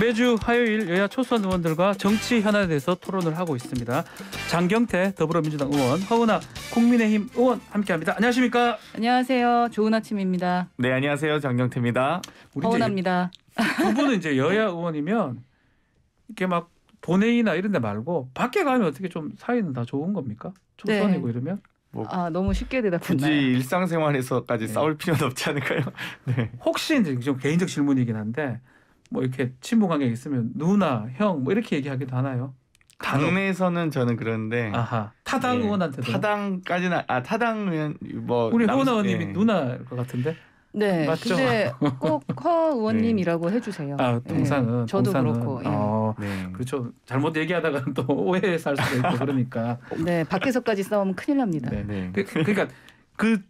매주 화요일 여야 초선 의원들과 정치 현안에 대해서 토론을 하고 있습니다. 장경태 더불어민주당 의원, 허은아 국민의힘 의원 함께합니다. 안녕하십니까? 안녕하세요. 좋은 아침입니다. 네, 안녕하세요. 장경태입니다. 허은아입니다. 두 분은 이제 여야 네. 의원이면 이렇게 막 본회의나 이런 데 말고 밖에 가면 어떻게 좀 사이는 다 좋은 겁니까? 초선이고 네. 이러면? 뭐아 너무 쉽게 대답했나요? 굳이 일상생활에서까지 네. 싸울 필요는 없지 않을까요? 네. 혹시 이제 좀 개인적 질문이긴 한데 뭐 이렇게 친분관계 가 있으면 누나, 형 뭐 이렇게 얘기하기도 하나요? 당내에서는 저는 그런데 아하. 타당 예. 의원한테도 타당까지는 아 타당 의원 뭐 우리 남- 호나 의원님이 예. 누나것 같은데 네. 맞죠? 근데 꼭 허 의원님이라고 네. 해주세요. 아 동상은 네. 저도 동상은. 그렇고. 예. 어, 네. 그렇죠 잘못 얘기하다가 또오해살 수도 있고 그러니까 네. 밖에서까지 싸우면 큰일 납니다. 네. 네. 그, 그러니까 그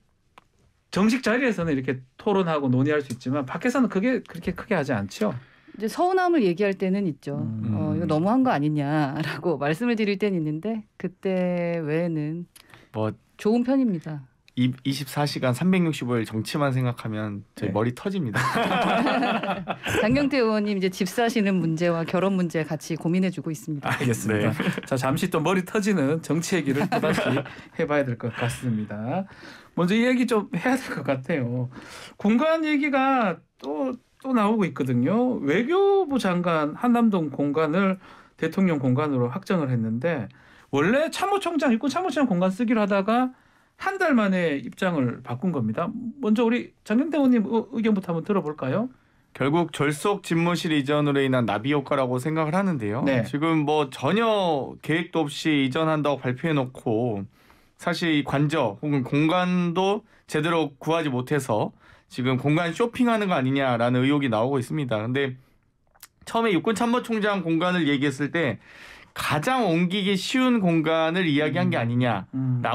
정식 자리에서는 이렇게 토론하고 논의할 수 있지만 밖에서는 그게 그렇게 크게 하지 않죠. 이제 서운함을 얘기할 때는 있죠. 음. 어, 이거 너무한 거 아니냐라고 말씀을 드릴 때는 있는데 그때 외에는 뭐 좋은 편입니다. 24시간 365일 정치만 생각하면 제 네. 머리 터집니다. 장경태 의원님 이제 집 사시는 문제와 결혼 문제 같이 고민해주고 있습니다. 아, 알겠습니다. 네. 자 잠시 또 머리 터지는 정치 얘기를 또 다시 해봐야 될 것 같습니다. 먼저 이 얘기 좀 해야 될 것 같아요. 공간 얘기가 또또 나오고 있거든요. 외교부 장관 한남동 공간을 대통령 공간으로 확정을 했는데 원래 참모총장 입고 참모총장 공간 쓰기로 하다가 한 달 만에 입장을 바꾼 겁니다. 먼저 우리 장경태 의원님 의견부터 한번 들어볼까요? 결국 절속 집무실 이전으로 인한 나비 효과라고 생각을 하는데요. 네. 지금 뭐 전혀 계획도 없이 이전한다고 발표해놓고 사실 관저 혹은 공간도 제대로 구하지 못해서 지금 공간 쇼핑하는 거 아니냐라는 의혹이 나오고 있습니다. 근데 처음에 육군 참모총장 공간을 얘기했을 때 가장 옮기기 쉬운 공간을 이야기한 게 음. 아니냐라고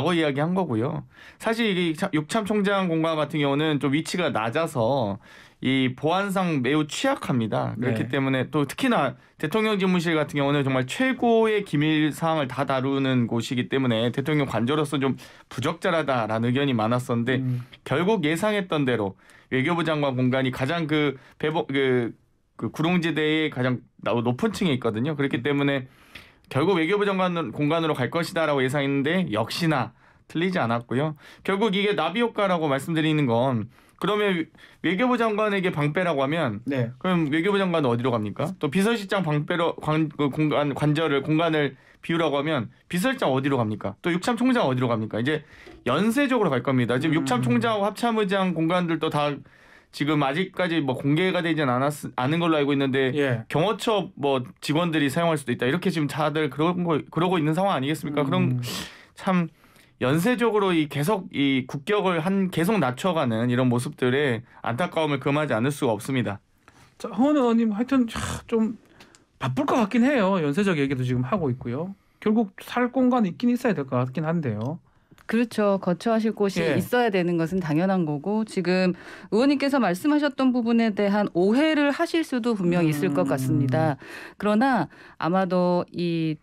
음. 이야기한 거고요. 사실 이게 육참총장 공간 같은 경우는 좀 위치가 낮아서 이 보안상 매우 취약합니다. 그렇기 네. 때문에 또 특히나 대통령 집무실 같은 경우는 정말 최고의 기밀 사항을 다 다루는 곳이기 때문에 대통령 관저로서 좀 부적절하다라는 의견이 많았었는데 음. 결국 예상했던 대로 외교부 장관 공간이 가장 그 배복 그, 그 구릉지대의 가장 높은 층에 있거든요. 그렇기 때문에 결국 외교부 장관 공간으로 갈 것이다라고 예상했는데 역시나 틀리지 않았고요. 결국 이게 나비 효과라고 말씀드리는 건 그러면 외교부 장관에게 방패라고 하면 네. 그럼 외교부 장관은 어디로 갑니까? 또 비서실장 방패로 관, 그 공간 관절을 공간을 비우라고 하면 비서실장 어디로 갑니까? 또 육참 총장 어디로 갑니까? 이제 연쇄적으로 갈 겁니다. 지금 음. 육참 총장 합참의장 공간들도 다 지금 아직까지 뭐 공개가 되진 않았 않은 걸로 알고 있는데 예. 경호처 뭐 직원들이 사용할 수도 있다 이렇게 지금 다들 그런 거 그러고 있는 상황 아니겠습니까? 음. 그럼 참 연쇄적으로 이 계속 이 국격을 한 계속 낮춰가는 이런 모습들의 안타까움을 금하지 않을 수가 없습니다. 자, 허원 의원님 하여튼 좀 바쁠 것 같긴 해요. 연쇄적 얘기도 지금 하고 있고요. 결국 살 공간 있긴 있어야 될 것 같긴 한데요. 그렇죠. 거처하실 곳이 예. 있어야 되는 것은 당연한 거고 지금 의원님께서 말씀하셨던 부분에 대한 오해를 하실 수도 분명 있을 음. 것 같습니다. 음. 그러나 아마도 이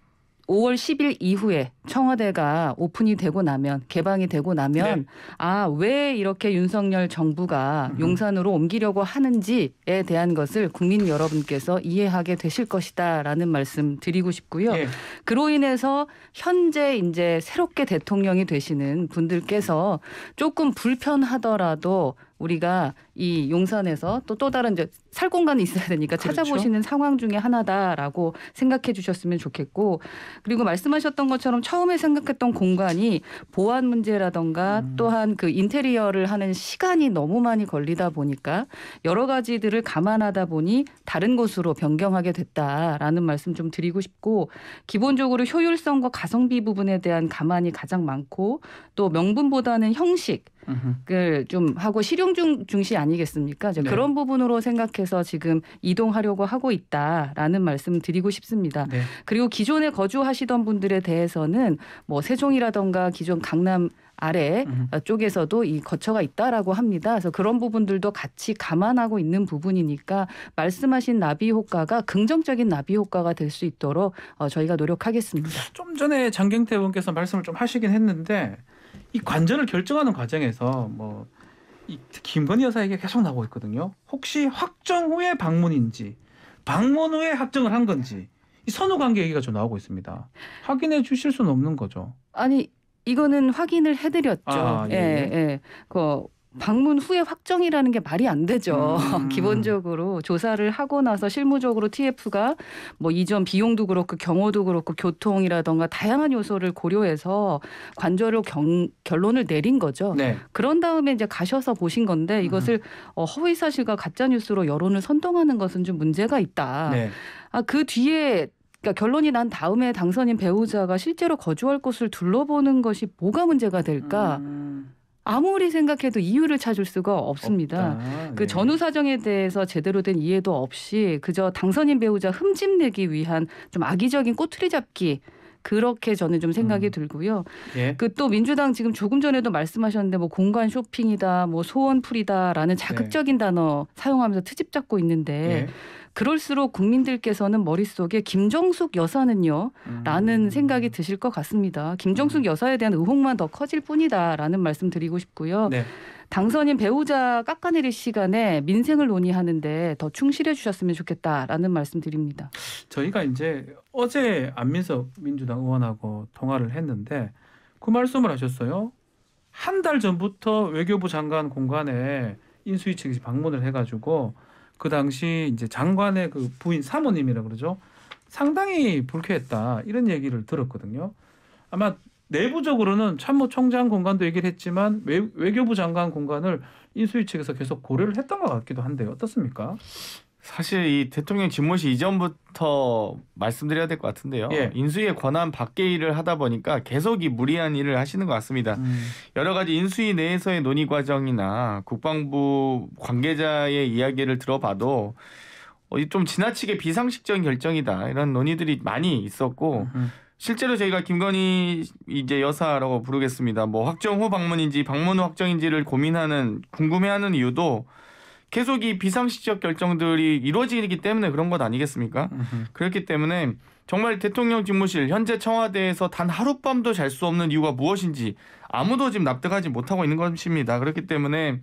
5월 10일 이후에 청와대가 오픈이 되고 나면 개방이 되고 나면 네. 아왜 이렇게 윤석열 정부가 음. 용산으로 옮기려고 하는지에 대한 것을 국민 여러분께서 이해하게 되실 것이다라는 말씀 드리고 싶고요. 네. 그로 인해서 현재 이제 새롭게 대통령이 되시는 분들께서 조금 불편하더라도 우리가 이 용산에서 또 또 다른 이제 살 공간이 있어야 되니까 그렇죠. 찾아보시는 상황 중에 하나다라고 생각해 주셨으면 좋겠고 그리고 말씀하셨던 것처럼 처음에 생각했던 공간이 보안 문제라던가 음. 또한 그 인테리어를 하는 시간이 너무 많이 걸리다 보니까 여러 가지들을 감안하다 보니 다른 곳으로 변경하게 됐다라는 말씀 좀 드리고 싶고 기본적으로 효율성과 가성비 부분에 대한 감안이 가장 많고 또 명분보다는 형식을 좀 하고 실용 중 중시 아니겠습니까? 네. 그런 부분으로 생각해서 지금 이동하려고 하고 있다라는 말씀 드리고 싶습니다. 네. 그리고 기존에 거주하시던 분들에 대해서는 뭐 세종이라던가 기존 강남 아래 음. 쪽에서도 이 거처가 있다라고 합니다. 그래서 그런 부분들도 같이 감안하고 있는 부분이니까 말씀하신 나비 효과가 긍정적인 나비 효과가 될 수 있도록 어, 저희가 노력하겠습니다. 좀 전에 장경태 의원께서 말씀을 좀 하시긴 했는데 이 관전을 결정하는 과정에서 뭐 김건희 여사 에게 계속 나오고 있거든요. 혹시 확정 후에 방문인지 방문 후에 합정을 한 건지 이 선후 관계 얘기가 좀 나오고 있습니다. 확인해 주실 수는 없는 거죠. 아니 이거는 확인을 해드렸죠. 아, 예, 예. 예. 예. 그 방문 후에 확정이라는 게 말이 안 되죠. 음. 기본적으로 조사를 하고 나서 실무적으로 TF가 뭐 이전 비용도 그렇고 경호도 그렇고 교통이라던가 다양한 요소를 고려해서 관절로 경, 결론을 내린 거죠. 네. 그런 다음에 이제 가셔서 보신 건데 음. 이것을 음. 어, 허위 사실과 가짜 뉴스로 여론을 선동하는 것은 좀 문제가 있다. 네. 아, 그 뒤에 그러니까 결론이 난 다음에 당선인 배우자가 실제로 거주할 곳을 둘러보는 것이 뭐가 문제가 될까? 음. 아무리 생각해도 이유를 찾을 수가 없습니다. 없다. 그 네. 전후 사정에 대해서 제대로 된 이해도 없이 그저 당선인 배우자 흠집내기 위한 좀 악의적인 꼬투리 잡기 그렇게 저는 좀 생각이 음. 들고요. 예. 그또 민주당 지금 조금 전에도 말씀하셨는데 뭐 공간 쇼핑이다, 뭐 소원풀이다라는 네. 자극적인 네. 단어 사용하면서 트집 잡고 있는데 예. 그럴수록 국민들께서는 머릿속에 김정숙 여사는요 음. 라는 생각이 드실 것 같습니다. 김정숙 음. 여사에 대한 의혹만 더 커질 뿐이다라는 말씀 드리고 싶고요. 네. 당선인 배우자 깎아내릴 시간에 민생을 논의하는데 더 충실해 주셨으면 좋겠다라는 말씀 드립니다. 저희가 이제 어제 안민석 민주당 의원하고 통화를 했는데 그 말씀을 하셨어요. 한 달 전부터 외교부 장관 공간에 인수위측이 방문을 해가지고 그 당시 이제 장관의 그 부인 사모님이라 그러죠. 상당히 불쾌했다 이런 얘기를 들었거든요. 아마 내부적으로는 참모총장 공간도 얘기를 했지만 외, 외교부 장관 공간을 인수위 측에서 계속 고려를 했던 것 같기도 한데 어떻습니까? 사실 이 대통령 집무실 이전부터 말씀드려야 될 것 같은데요. 예. 인수위의 권한 밖에 일을 하다 보니까 계속 이 무리한 일을 하시는 것 같습니다. 음. 여러 가지 인수위 내에서의 논의 과정이나 국방부 관계자의 이야기를 들어봐도 어, 좀 지나치게 비상식적인 결정이다 이런 논의들이 많이 있었고 음. 실제로 저희가 김건희 이제 여사라고 부르겠습니다. 뭐 확정 후 방문인지 방문 후 확정인지를 고민하는 궁금해하는 이유도 계속 이비상시적 결정들이 이루어지기 때문에 그런 것 아니겠습니까? 으흠. 그렇기 때문에 정말 대통령 집무실 현재 청와대에서 단 하룻밤도 잘 수 없는 이유가 무엇인지 아무도 지금 납득하지 못하고 있는 것입니다. 그렇기 때문에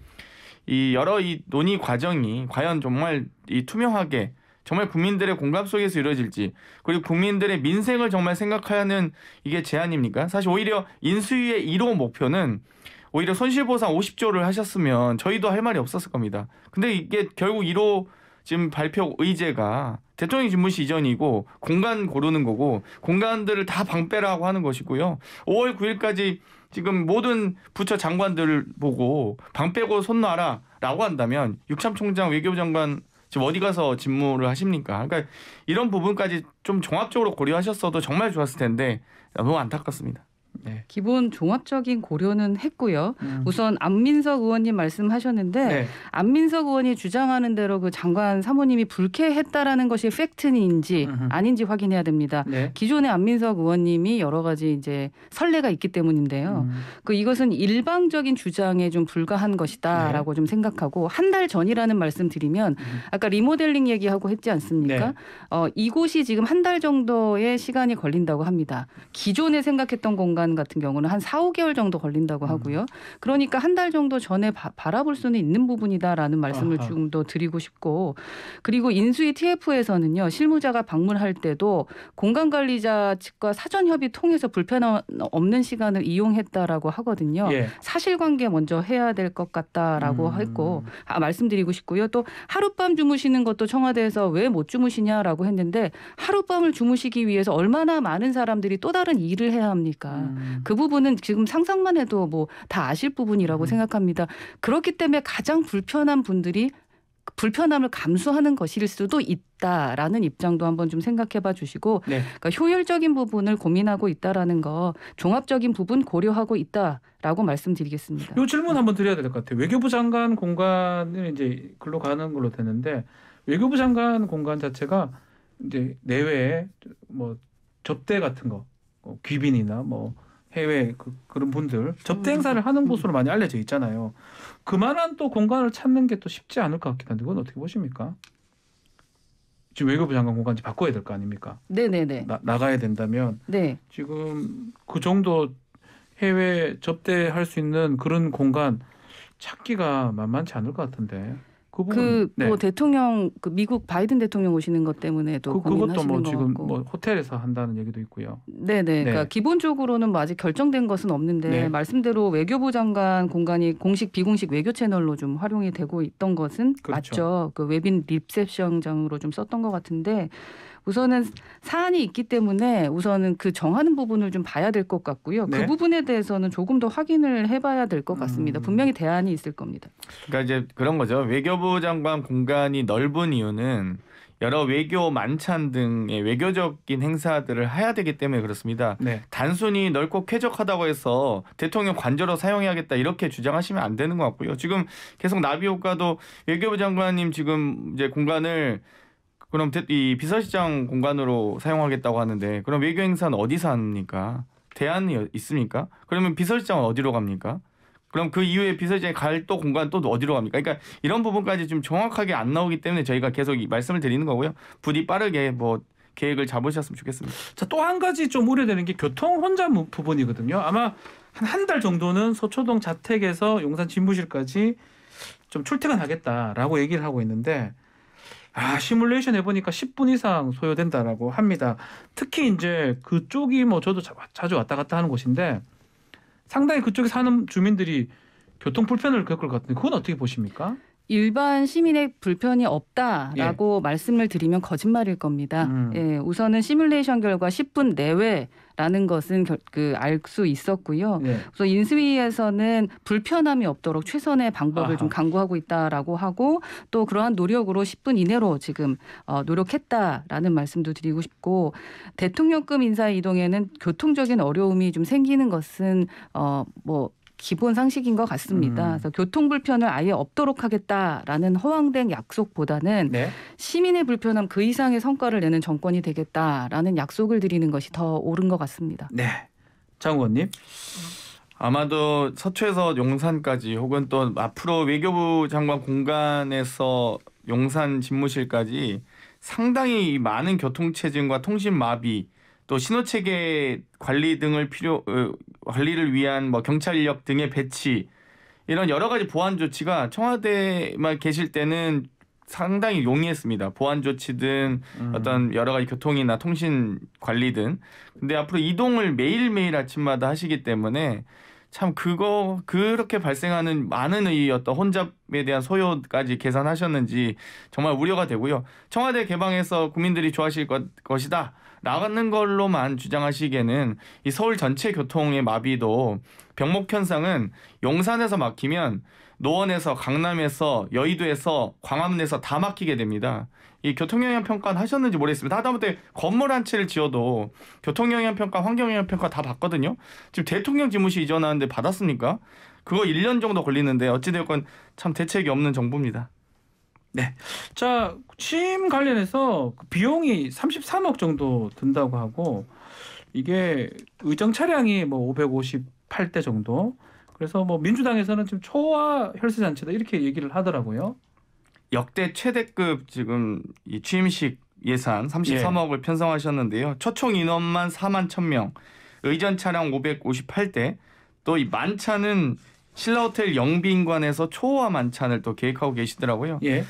이 여러 이 논의 과정이 과연 정말 이 투명하게 정말 국민들의 공감 속에서 이루어질지 그리고 국민들의 민생을 정말 생각하는 이게 제안입니까? 사실 오히려 인수위의 1호 목표는 오히려 손실보상 50조를 하셨으면 저희도 할 말이 없었을 겁니다. 근데 이게 결국 1호 지금 발표 의제가 대통령 집무실 이전이고 공간 고르는 거고 공간들을 다 방패라고 하는 것이고요. 5월 9일까지 지금 모든 부처 장관들을 보고 방패고 손 놔라라고 한다면 육참 총장 외교부 장관 지금 어디 가서 집무를 하십니까? 그러니까 이런 부분까지 좀 종합적으로 고려하셨어도 정말 좋았을 텐데 너무 안타깝습니다. 네. 기본 종합적인 고려는 했고요. 음. 우선 안민석 의원님 말씀하셨는데 네. 안민석 의원이 주장하는 대로 그 장관 사모님이 불쾌했다라는 것이 팩트인지 음흠. 아닌지 확인해야 됩니다. 네. 기존에 안민석 의원님이 여러 가지 이제 선례가 있기 때문인데요. 음. 그 이것은 일방적인 주장에 좀 불과한 것이다라고 네. 좀 생각하고 한 달 전이라는 말씀드리면 음. 아까 리모델링 얘기하고 했지 않습니까? 네. 어, 이곳이 지금 한 달 정도의 시간이 걸린다고 합니다. 기존에 생각했던 공간 질환 같은 경우는 한 4, 5개월 정도 걸린다고 음. 하고요. 그러니까 한 달 정도 전에 바, 라볼 수는 있는 부분이다라는 말씀을 조금 더 드리고 싶고 그리고 인수위 TF에서는요. 실무자가 방문할 때도 공간관리자 측과 사전 협의 통해서 불편 없는 시간을 이용했다라고 하거든요. 예. 사실관계 먼저 해야 될 것 같다라고 음. 했고 아, 말씀드리고 싶고요. 또 하룻밤 주무시는 것도 청와대에서 왜 못 주무시냐라고 했는데 하룻밤을 주무시기 위해서 얼마나 많은 사람들이 또 다른 일을 해야 합니까? 음. 음. 그 부분은 지금 상상만 해도 뭐 다 아실 부분이라고 음. 생각합니다. 그렇기 때문에 가장 불편한 분들이 불편함을 감수하는 것일 수도 있다라는 입장도 한번 좀 생각해 봐 주시고 네. 그러니까 효율적인 부분을 고민하고 있다라는 거 종합적인 부분 고려하고 있다라고 말씀드리겠습니다. 요 질문 네. 한번 드려야 될 것 같아요. 외교부 장관 공간을 이제 글로 가는 걸로 되는데 외교부 장관 공간 자체가 이제 내외에 뭐 접대 같은 거 뭐 귀빈이나 뭐 해외 그, 그런 분들 음. 접대 행사를 하는 음. 곳으로 많이 알려져 있잖아요. 그만한 또 공간을 찾는 게 또 쉽지 않을 것 같긴 한데 그건 어떻게 보십니까? 지금 외교부 장관 공간지 바꿔야 될 거 아닙니까? 네네네. 나, 가야 된다면 네. 지금 그 정도 해외 접대할 수 있는 그런 공간 찾기가 만만치 않을 것 같은데. 그뭐 그 네. 뭐 대통령 그 미국 바이든 대통령 오시는 것 때문에도 그, 뭐 고민하시는 것뭐 지금 뭐 호텔에서 한다는 얘기도 있고요. 네네. 네. 그러니까 네. 기본적으로는 뭐 아직 결정된 것은 없는데 네. 말씀대로 외교부 장관 공간이 공식 비공식 외교 채널로 좀 활용이 되고 있던 것은 그렇죠. 맞죠. 그 웹인 리셉션장으로 좀 썼던 것 같은데. 우선은 사안이 있기 때문에 우선은 그 정하는 부분을 좀 봐야 될 것 같고요. 그 네. 그 부분에 대해서는 조금 더 확인을 해봐야 될 것 같습니다. 음. 분명히 대안이 있을 겁니다. 그러니까 이제 그런 거죠. 외교부 장관 공간이 넓은 이유는 여러 외교 만찬 등의 외교적인 행사들을 해야 되기 때문에 그렇습니다. 네. 단순히 넓고 쾌적하다고 해서 대통령 관저로 사용해야겠다 이렇게 주장하시면 안 되는 것 같고요. 지금 계속 나비 효과도 외교부 장관님 지금 이제 공간을 그럼 이비서실장 공간으로 사용하겠다고 하는데 그럼 외교 행사는 어디서 합니까? 대안이 있습니까? 그러면 비서실장은 어디로 갑니까? 그럼 그 이후에 비서실장이 갈또 공간 또 어디로 갑니까? 그러니까 이런 부분까지 좀 정확하게 안 나오기 때문에 저희가 계속 말씀을 드리는 거고요. 부디 빠르게 뭐 계획을 잡으셨으면 좋겠습니다. 자, 또 한 가지 좀 우려되는 게 교통 혼잡 부분이거든요. 아마 한 한 달 정도는 서초동 자택에서 용산 진부실까지 좀 출퇴근하겠다라고 얘기를 하고 있는데 아, 시뮬레이션 해보니까 10분 이상 소요된다라고 합니다. 특히 이제 그쪽이 뭐 저도 자, 자주 왔다 갔다 하는 곳인데 상당히 그쪽에 사는 주민들이 교통 불편을 겪을 것 같은데 그건 어떻게 보십니까? 일반 시민의 불편이 없다라고 예. 말씀을 드리면 거짓말일 겁니다. 음. 예, 우선은 시뮬레이션 결과 10분 내외 라는 것은 그 알 수 있었고요. 네. 예. 그래서 인수위에서는 불편함이 없도록 최선의 방법을 아하. 좀 강구하고 있다라고 하고 또 그러한 노력으로 10분 이내로 지금 어, 노력했다라는 말씀도 드리고 싶고 대통령급 인사 이동에는 교통적인 어려움이 좀 생기는 것은 어, 뭐 기본 상식인 것 같습니다. 음. 그래서 교통 불편을 아예 없도록 하겠다라는 허황된 약속보다는 네? 시민의 불편함 그 이상의 성과를 내는 정권이 되겠다라는 약속을 드리는 것이 더 옳은 것 같습니다. 네, 장 의원님. 아마도 서초에서 용산까지 혹은 또 앞으로 외교부 장관 공간에서 용산 집무실까지 상당히 많은 교통체증과 통신마비 또 신호 체계 관리 등을 필요 어, 관리를 위한 뭐 경찰 인력 등의 배치 이런 여러 가지 보안 조치가 청와대만 계실 때는 상당히 용이했습니다. 보안 조치든 음. 어떤 여러 가지 교통이나 통신 관리든. 근데 앞으로 이동을 매일매일 아침마다 하시기 때문에 참 그거 그렇게 발생하는 많은 의 어떤 혼잡에 대한 소요까지 계산하셨는지 정말 우려가 되고요. 청와대 개방해서 국민들이 좋아하실 것, 것이다. 나가는 걸로만 주장하시기에는 이 서울 전체 교통의 마비도 병목 현상은 용산에서 막히면 노원에서 강남에서 여의도에서 광화문에서 다 막히게 됩니다. 이 교통영향 평가 하셨는지 모르겠습니다. 하다못해 건물 한 채를 지어도 교통영향 평가, 환경영향 평가 다 받거든요. 지금 대통령 집무실 이전하는데 받았습니까? 그거 1년 정도 걸리는데 어찌되었건 참 대책이 없는 정부입니다. 네. 자, 취임 관련해서 그 비용이 33억 정도 든다고 하고 이게 의정 차량이 뭐 558대 정도 그래서 뭐 민주당에서는 지금 초화 혈세 잔치다 이렇게 얘기를 하더라고요. 역대 최대급 지금 이 취임식 예산 33억을 예. 편성하셨는데요. 초청 인원만 4만 1,000명, 의전 차량 558대, 또 이 만찬은 신라호텔 영빈관에서 초화 만찬을 또 계획하고 계시더라고요. 예.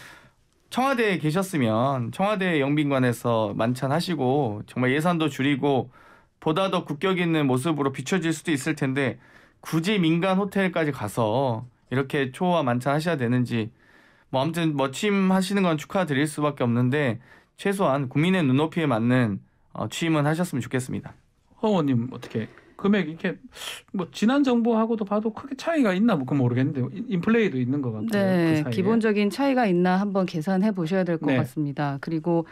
청와대에 계셨으면 청와대 영빈관에서 만찬하시고 정말 예산도 줄이고 보다 더 국격 있는 모습으로 비춰질 수도 있을 텐데 굳이 민간 호텔까지 가서 이렇게 초호화 만찬 하셔야 되는지 뭐 아무튼 뭐취임 하시는 건 축하드릴 수밖에 없는데 최소한 국민의 눈높이에 맞는 어, 취임은 하셨으면 좋겠습니다. 허원님 어떻게 금액 이렇게 뭐 지난 정부하고도 봐도 크게 차이가 있나 뭐그 모르겠는데 인플레이도 있는 것 같고 그 네, 그 기본적인 차이가 있나 한번 계산해 보셔야 될것 네. 같습니다. 그리고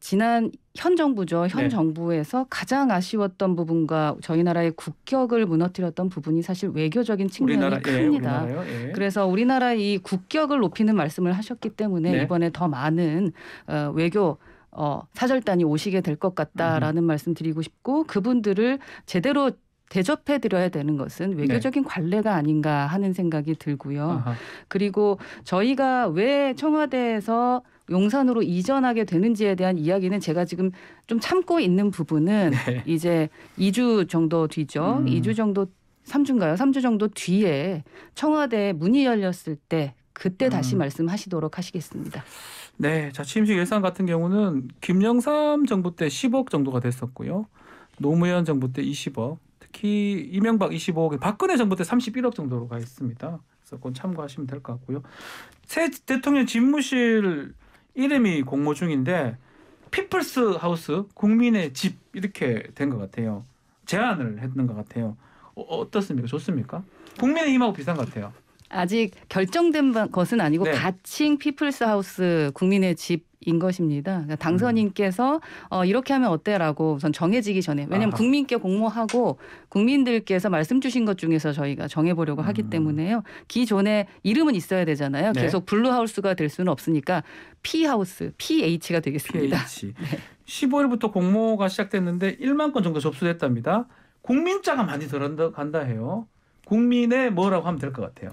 지난 현 정부죠. 현 네. 정부에서 가장 아쉬웠던 부분과 저희 나라의 국격을 무너뜨렸던 부분이 사실 외교적인 측면이 우리나라, 예, 큽니다. 예, 예. 그래서 우리나라 이 국격을 높이는 말씀을 하셨기 때문에 네. 이번에 더 많은 어, 외교 어, 사절단이 오시게 될 것 같다라는 음. 말씀 드리고 싶고 그분들을 제대로 대접해 드려야 되는 것은 네. 외교적인 네. 관례가 아닌가 하는 생각이 들고요. 아하. 그리고 저희가 왜 청와대에서 용산으로 이전하게 되는지에 대한 이야기는 제가 지금 좀 참고 있는 부분은 네. 이제 2주 정도 뒤죠. 음. 2주 정도 3주인가요? 3주 정도 뒤에 청와대 문이 열렸을 때 그때 다시 음. 말씀하시도록 하시겠습니다. 네, 자 취임식 일상 같은 경우는 김영삼 정부 때 10억 정도가 됐었고요. 노무현 정부 때 20억, 특히 이명박 25억, 박근혜 정부 때 31억 정도로 가 있습니다. 그래서 그건 참고하시면 될 것 같고요. 새 대통령 집무실 이름이 공모 중인데 피플스 하우스 국민의 집 이렇게 된 것 같아요. 제안을 했는 것 같아요. 어, 떻습니까 좋습니까? 국민의힘하고 비슷한 것 같아요. 아직 결정된 것은 아니고 네. 가칭 피플스 하우스 국민의 집인 것입니다. 그러니까 음. 당선인께서 어, 이렇게 하면 어때라고 우선 정해지기 전에 왜냐하면 아하. 국민께 공모하고 국민들께서 말씀 주신 것 중에서 저희가 정해보려고 하기 음. 때문에요. 기존에 이름은 있어야 되잖아요. 네. 계속 블루하우스가 될 수는 없으니까 P하우스, PH가 되겠습니다. PH. 네. 15일부터 공모가 시작됐는데 1만 건 정도 접수됐답니다. 국민자가 많이 들어간다 해요. 국민의 뭐라고 하면 될 것 같아요.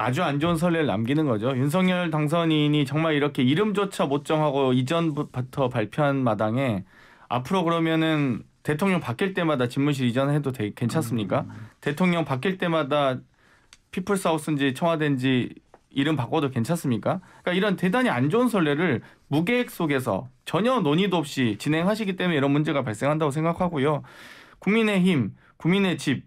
아주 안 좋은 선례를 남기는 거죠. 윤석열 당선인이 정말 이렇게 이름조차 못 정하고 이전부터 발표한 마당에 앞으로 그러면은 대통령 바뀔 때마다 집무실 이전해도 되, 괜찮습니까? 음. 대통령 바뀔 때마다 피플사우스인지 청와대인지 이름 바꿔도 괜찮습니까? 그러니까 이런 대단히 안 좋은 선례를 무계획 속에서 전혀 논의도 없이 진행하시기 때문에 이런 문제가 발생한다고 생각하고요. 국민의힘, 국민의 집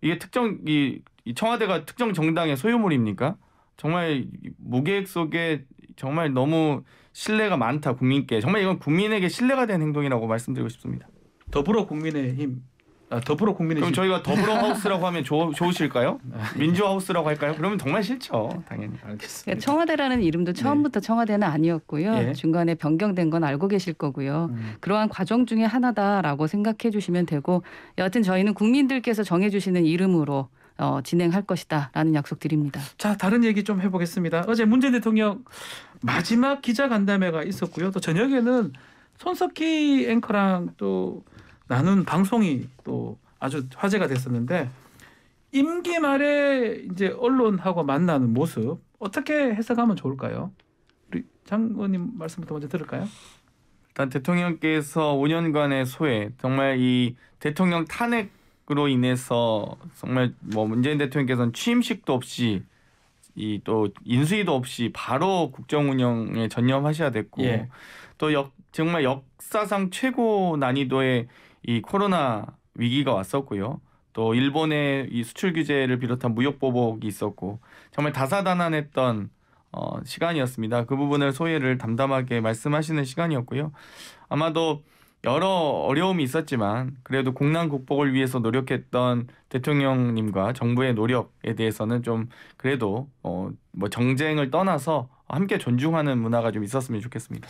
이게 특정 이이 청와대가 특정 정당의 소유물입니까? 정말 무계획 속에 정말 너무 신뢰가 많다 국민께 정말 이건 국민에게 신뢰가 된 행동이라고 말씀드리고 싶습니다. 더불어 국민의힘 아, 더불어 국민의힘 그럼 저희가 더불어 하우스라고 하면 좋, 좋으실까요? 아, 예. 민주 하우스라고 할까요? 그러면 정말 싫죠 당연히 알겠습니다. 그러니까 청와대라는 이름도 네. 처음부터 네. 청와대는 아니었고요 예. 중간에 변경된 건 알고 계실 거고요 음. 그러한 과정 중에 하나다라고 생각해 주시면 되고 여하튼 저희는 국민들께서 정해 주시는 이름으로 어, 진행할 것이다라는 약속드립니다. 자 다른 얘기 좀 해보겠습니다. 어제 문재인 대통령 마지막 기자간담회가 있었고요. 또 저녁에는 손석희 앵커랑 또 나눈 방송이 또 아주 화제가 됐었는데 임기 말에 이제 언론하고 만나는 모습 어떻게 해석하면 좋을까요? 우리 장관님 말씀부터 먼저 들을까요? 일단 대통령께서 5년간의 소회 정말 이 대통령 탄핵 그로 인해서 정말 뭐 문재인 대통령께서는 취임식도 없이 이 또 인수위도 없이 바로 국정 운영에 전념하셔야 됐고 예. 또역 정말 역사상 최고 난이도의 이 코로나 위기가 왔었고요. 또 일본의 이 수출 규제를 비롯한 무역 보복이 있었고 정말 다사다난했던 어, 시간이었습니다. 그 부분을 소외를 담담하게 말씀하시는 시간이었고요. 아마도 여러 어려움이 있었지만 그래도 공난 극복을 위해서 노력했던 대통령님과 정부의 노력에 대해서는 좀 그래도 어 뭐 정쟁을 떠나서 함께 존중하는 문화가 좀 있었으면 좋겠습니다.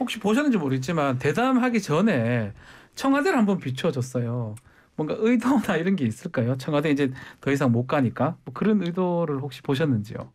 혹시 보셨는지 모르겠지만 대담하기 전에 청와대를 한번 비춰줬어요. 뭔가 의도나 이런 게 있을까요? 청와대 이제 더 이상 못 가니까 뭐 그런 의도를 혹시 보셨는지요?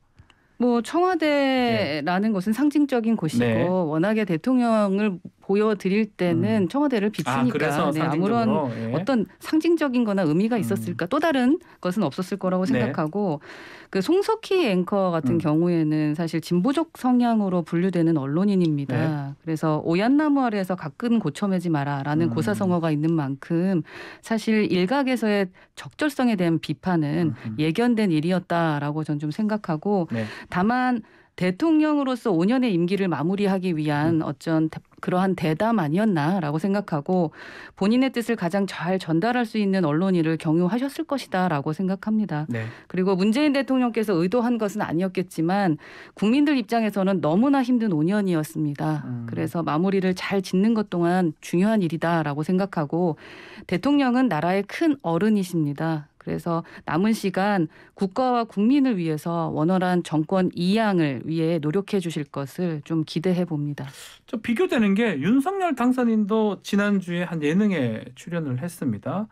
뭐 청와대라는 네. 것은 상징적인 곳이고 네. 워낙에 대통령을 보여드릴 때는 음. 청와대를 아, 비추니까 아, 네, 아무런 예. 어떤 상징적인거나 의미가 음. 있었을까 음. 또 다른 것은 없었을 거라고 네. 생각하고 네. 그 송석희 앵커 같은 음. 경우에는 사실 진보적 성향으로 분류되는 언론인입니다. 네. 그래서 오얏나무 아래에서 가끔 고쳐매지 마라라는 음. 고사성어가 있는 만큼 사실 일각에서의 적절성에 대한 비판은 예견된 일이었다라고 저는 좀 생각하고 네. 다만 대통령으로서 5년의 임기를 마무리하기 위한 음. 어쩐 그러한 대담 아니었나라고 생각하고 본인의 뜻을 가장 잘 전달할 수 있는 언론인을 경유하셨을 것이다라고 생각합니다. 네. 그리고 문재인 대통령께서 의도한 것은 아니었겠지만 국민들 입장에서는 너무나 힘든 5년이었습니다. 음. 그래서 마무리를 잘 짓는 것 또한 중요한 일이다라고 생각하고 대통령은 나라의 큰 어른이십니다. 그래서 남은 시간 국가와 국민을 위해서 원활한 정권 이양을 위해 노력해 주실 것을 좀 기대해 봅니다. 저 비교되는 게 윤석열 당선인도 지난주에 한 예능에 출연을 했습니다.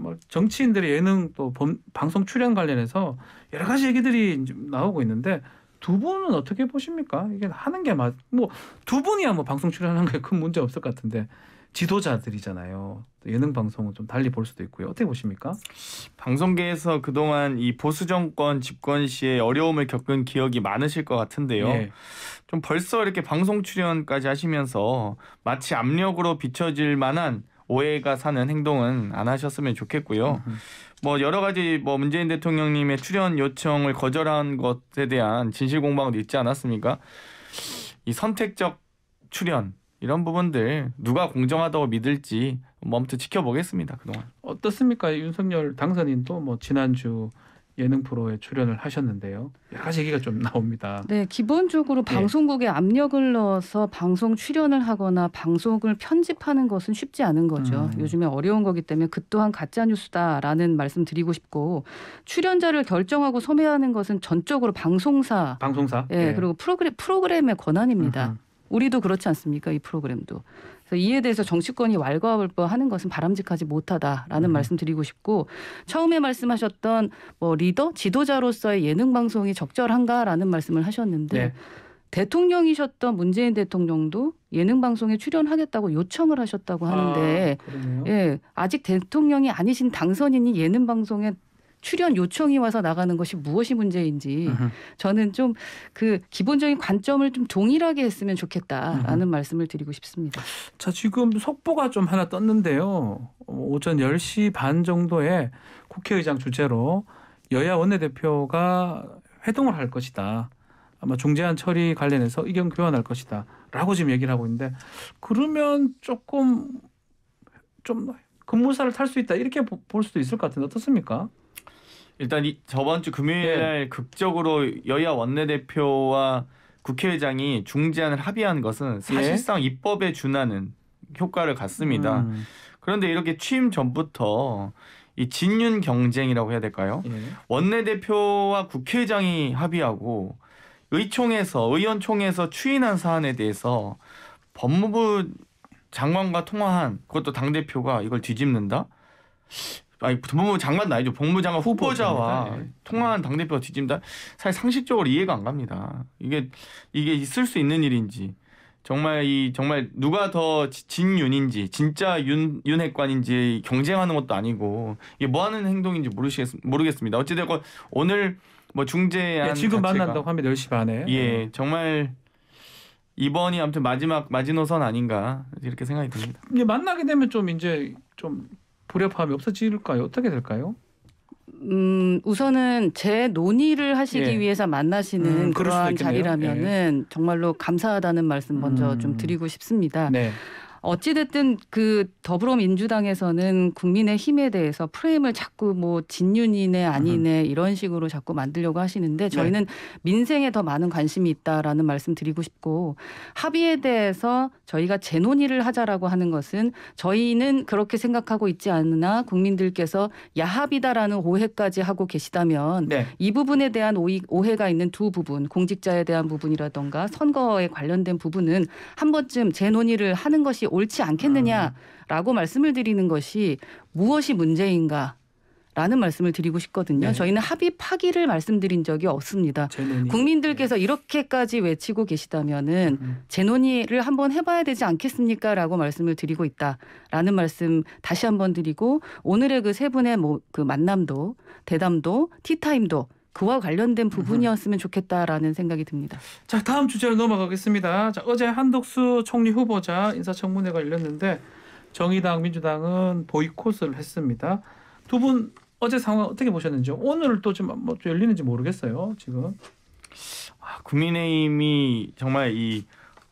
뭐 정치인들의 예능 또 방송 출연 관련해서 여러 가지 얘기들이 나오고 있는데 두 분은 어떻게 보십니까? 이게 하는 게 맞, 뭐두 분이야 뭐 방송 출연하는 게 큰 문제 없을 것 같은데 지도자들이잖아요. 예능 방송은 좀 달리 볼 수도 있고요. 어떻게 보십니까? 방송계에서 그동안 이 보수 정권 집권 시에 어려움을 겪은 기억이 많으실 것 같은데요. 예. 좀 벌써 이렇게 방송 출연까지 하시면서 마치 압력으로 비춰질 만한 오해가 사는 행동은 안 하셨으면 좋겠고요. 음흠. 뭐 여러 가지 뭐 문재인 대통령님의 출연 요청을 거절한 것에 대한 진실 공방도 있지 않았습니까? 이 선택적 출연 이런 부분들 누가 공정하다고 믿을지 뭐 아무튼 지켜보겠습니다 그동안 어떻습니까 윤석열 당선인도 뭐 지난주 예능 프로에 출연을 하셨는데요. 여러 가지 얘기가 좀 나옵니다. 네, 기본적으로 네. 방송국에 예. 압력을 넣어서 방송 출연을 하거나 방송을 편집하는 것은 쉽지 않은 거죠. 음. 요즘에 어려운 거기 때문에 그 또한 가짜 뉴스다라는 말씀 드리고 싶고 출연자를 결정하고 소매하는 것은 전적으로 방송사, 방송사, 예, 예. 그리고 프로그램 프로그램의 권한입니다. 음 우리도 그렇지 않습니까? 이 프로그램도. 그래서 이에 대해서 정치권이 왈가왈부하는 것은 바람직하지 못하다라는 음. 말씀드리고 싶고 처음에 말씀하셨던 뭐 리더 지도자로서의 예능 방송이 적절한가라는 말씀을 하셨는데 네. 대통령이셨던 문재인 대통령도 예능 방송에 출연하겠다고 요청을 하셨다고 하는데 아, 예 아직 대통령이 아니신 당선인이 예능 방송에 출연 요청이 와서 나가는 것이 무엇이 문제인지 으흠. 저는 좀 그 기본적인 관점을 좀 동일하게 했으면 좋겠다라는 으흠. 말씀을 드리고 싶습니다. 자, 지금 속보가 좀 하나 떴는데요. 오전 10시 반 정도에 국회의장 주재로 여야 원내대표가 회동을 할 것이다. 아마 중재안 처리 관련해서 의견 교환할 것이다. 라고 지금 얘기를 하고 있는데 그러면 조금 좀 근무사를 탈 수 있다 이렇게 볼 수도 있을 것 같은데 어떻습니까? 일단 이 저번 주 금요일 네. 날 극적으로 여야 원내대표와 국회의장이 중재안을 합의한 것은 예. 사실상 입법에 준하는 효과를 갖습니다. 음. 그런데 이렇게 취임 전부터 이 진윤 경쟁이라고 해야 될까요? 예. 원내대표와 국회의장이 합의하고 의총에서 의원총에서 추인한 사안에 대해서 법무부 장관과 통화한 그것도 당 대표가 이걸 뒤집는다. 아니 법무부 장관 나이죠. 법무부 장관 후보자와 네. 통화한 당 대표가 뒤집다. 사실 상식적으로 이해가 안 갑니다. 이게 이게 있수 있는 일인지 정말 이 정말 누가 더 진윤인지 진짜 윤 윤핵관인지 경쟁하는 것도 아니고 이게 뭐 하는 행동인지 모르시겠 모르겠습니다. 어찌되건 오늘 뭐 중재안 예, 지금 자체가, 만난다고 하면 10시 반에 예 네. 정말 이번이 아무튼 마지막 마지노선 아닌가 이렇게 생각이 듭니다. 이게 만나게 되면 좀 이제 좀 불협화음이 없어질까요? 어떻게 될까요? 음, 우선은 제 논의를 하시기 예. 위해서 만나시는 음, 그러한 자리라면은 예. 정말로 감사하다는 말씀 먼저 음. 좀 드리고 싶습니다. 네. 어찌됐든 그 더불어민주당에서는 국민의 힘에 대해서 프레임을 자꾸 뭐 진윤이네 아니네 이런 식으로 자꾸 만들려고 하시는데 네. 저희는 네. 민생에 더 많은 관심이 있다라는 말씀 드리고 싶고 합의에 대해서 저희가 재논의를 하자라고 하는 것은 저희는 그렇게 생각하고 있지 않으나 국민들께서 야합이다라는 오해까지 하고 계시다면 네. 이 부분에 대한 오이, 오해가 있는 두 부분 공직자에 대한 부분이라던가 선거에 관련된 부분은 한 번쯤 재논의를 하는 것이 옳지 않겠느냐라고 말씀을 드리는 것이 무엇이 문제인가 라는 말씀을 드리고 싶거든요. 네. 저희는 합의 파기를 말씀드린 적이 없습니다. 재논의. 국민들께서 네. 이렇게까지 외치고 계시다면은 음. 재논의를 한번 해봐야 되지 않겠습니까?라고 말씀을 드리고 있다라는 말씀 다시 한번 드리고 오늘의 그 세 분의 뭐그 만남도 대담도 티타임도 그와 관련된 부분이었으면 좋겠다라는 생각이 듭니다. 자 다음 주제로 넘어가겠습니다. 자, 어제 한덕수 총리 후보자 인사청문회가 열렸는데 정의당 민주당은 보이콧을 했습니다. 두 분 어제 상황 어떻게 보셨는지 오늘 또좀뭐 열리는지 모르겠어요. 지금 아, 국민의힘이 정말 이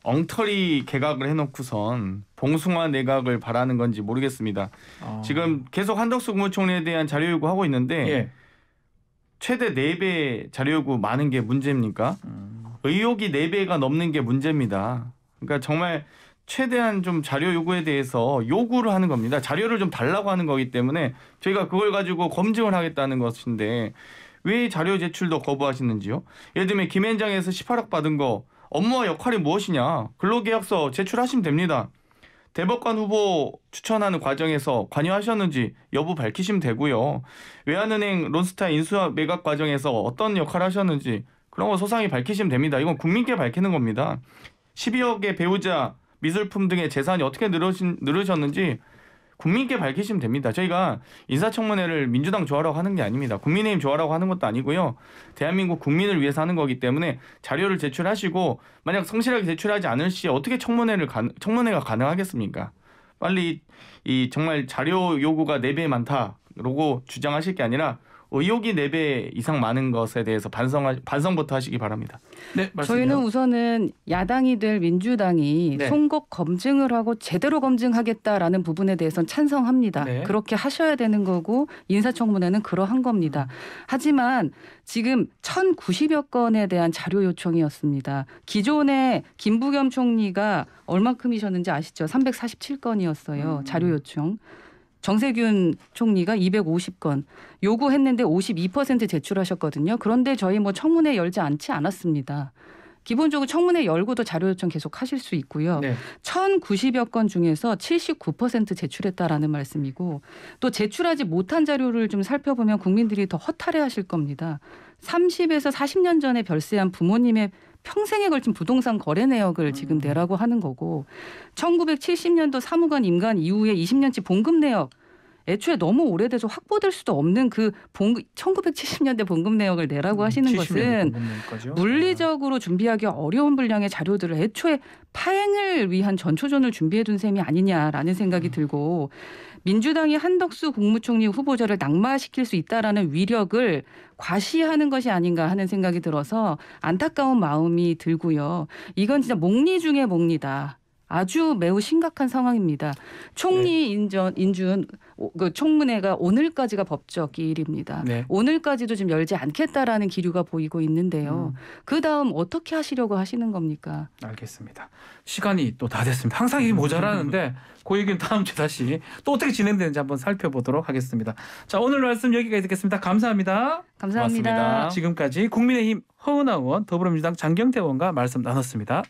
엉터리 개각을 해놓고선 봉숭아 내각을 바라는 건지 모르겠습니다. 아. 지금 계속 한덕수 국무총리에 대한 자료 요구하고 있는데. 예. 최대 4배 자료요구 많은 게 문제입니까? 음. 의혹이 4배가 넘는 게 문제입니다. 그러니까 정말 최대한 좀 자료 요구에 대해서 요구를 하는 겁니다. 자료를 좀 달라고 하는 거기 때문에 저희가 그걸 가지고 검증을 하겠다는 것인데 왜 자료 제출도 거부하시는지요? 예를 들면 김현장에서 18억 받은 거 업무와 역할이 무엇이냐? 근로계약서 제출하시면 됩니다. 대법관 후보 추천하는 과정에서 관여하셨는지 여부 밝히시면 되고요. 외환은행 론스타 인수 와 매각 과정에서 어떤 역할을 하셨는지 그런 거 소상히 밝히시면 됩니다. 이건 국민께 밝히는 겁니다. 12억의 배우자, 미술품 등의 재산이 어떻게 늘으신, 늘으셨는지 국민께 밝히시면 됩니다. 저희가 인사청문회를 민주당 좋아라고 하는 게 아닙니다. 국민의힘 좋아라고 하는 것도 아니고요. 대한민국 국민을 위해서 하는 거기 때문에 자료를 제출하시고 만약 성실하게 제출하지 않을 시 어떻게 청문회를 가, 청문회가 가능하겠습니까? 빨리 이 정말 자료 요구가 네배 많다라고 주장하실 게 아니라 의혹이 네 배 이상 많은 것에 대해서 반성 반성부터 하시기 바랍니다. 네, 저희는 우선은 야당이 될 민주당이 네. 송곡 검증을 하고 제대로 검증하겠다라는 부분에 대해선 찬성합니다. 네. 그렇게 하셔야 되는 거고 인사청문회는 그러한 겁니다. 하지만 지금 1,090여 건에 대한 자료 요청이었습니다. 기존에 김부겸 총리가 얼마큼이셨는지 아시죠? 347건이었어요. 음. 자료 요청. 정세균 총리가 250건 요구했는데 52% 제출하셨거든요. 그런데 저희 뭐 청문회 열지 않지 않았습니다. 기본적으로 청문회 열고도 자료 요청 계속 하실 수 있고요. 네. 1,090여 건 중에서 79% 제출했다라는 말씀이고 또 제출하지 못한 자료를 좀 살펴보면 국민들이 더 허탈해하실 겁니다. 30에서 40년 전에 별세한 부모님의 평생에 걸친 부동산 거래 내역을 음. 지금 내라고 하는 거고 1970년도 사무관 임관 이후에 20년치 봉급 내역 애초에 너무 오래돼서 확보될 수도 없는 그 봉급 1970년대 봉급 내역을 내라고 음, 하시는 것은 물리적으로 네. 준비하기 어려운 분량의 자료들을 애초에 파행을 위한 전초전을 준비해 둔 셈이 아니냐라는 생각이 음. 들고 민주당이 한덕수 국무총리 후보자를 낙마시킬 수 있다라는 위력을 과시하는 것이 아닌가 하는 생각이 들어서 안타까운 마음이 들고요. 이건 진짜 목리 중에 목리다. 아주 매우 심각한 상황입니다. 총리 네. 인전 인준 그 총문회가 오늘까지가 법적 기일입니다. 네. 오늘까지도 지금 열지 않겠다라는 기류가 보이고 있는데요. 음. 그 다음 어떻게 하시려고 하시는 겁니까? 알겠습니다. 시간이 또 다 됐습니다. 항상 이 모자라는데 그 얘기는 다음 주 다시 또 어떻게 진행되는지 한번 살펴보도록 하겠습니다. 자 오늘 말씀 여기까지 듣겠습니다. 감사합니다. 감사합니다. 고맙습니다. 지금까지 국민의힘 허은하 의원 더불어민주당 장경태 의원과 말씀 나눴습니다.